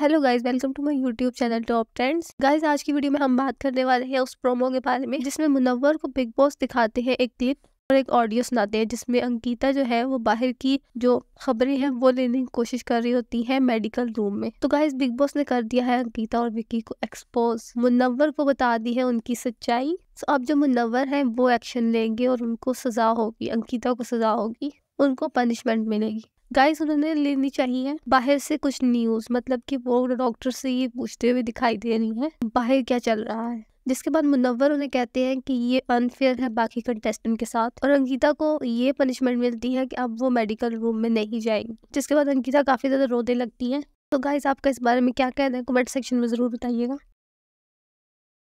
hello guys welcome to my YouTube channel Top Trends guys आज की video में हम बात करने वाले हैं उस प्रोमो के बारे में जिसमें मुनव्वर को बिग बॉस दिखाते हैं एक क्लिप और एक ऑडियो सुनाते हैं जिसमें अंकिता जो है वो बाहर की जो खबरें हैं वो लेने की कोशिश कर रही होती है मेडिकल रूम में तो गाइज बिग बॉस ने कर दिया है अंकिता और विक्की को एक्सपोज मुनवर को बता दी है उनकी सच्चाई तो अब जो मुनवर है वो एक्शन लेंगे और उनको सजा होगी अंकिता को सजा होगी उनको पनिशमेंट मिलेगी गाइस उन्होंने लेनी चाहिए बाहर से कुछ न्यूज मतलब कि वो डॉक्टर से ये पूछते हुए दिखाई दे रही है बाहर क्या चल रहा है जिसके बाद मुनवर उन्हें कहते हैं कि ये अनफेयर है बाकी कंटेस्टेंट के साथ और अंकिता को ये पनिशमेंट मिलती है कि अब वो मेडिकल रूम में नहीं जाएंगी जिसके बाद अंकिता काफ़ी ज़्यादा रोने लगती है तो गाइस आपका इस बारे में क्या कहना है कमेंट सेक्शन में ज़रूर बताइएगा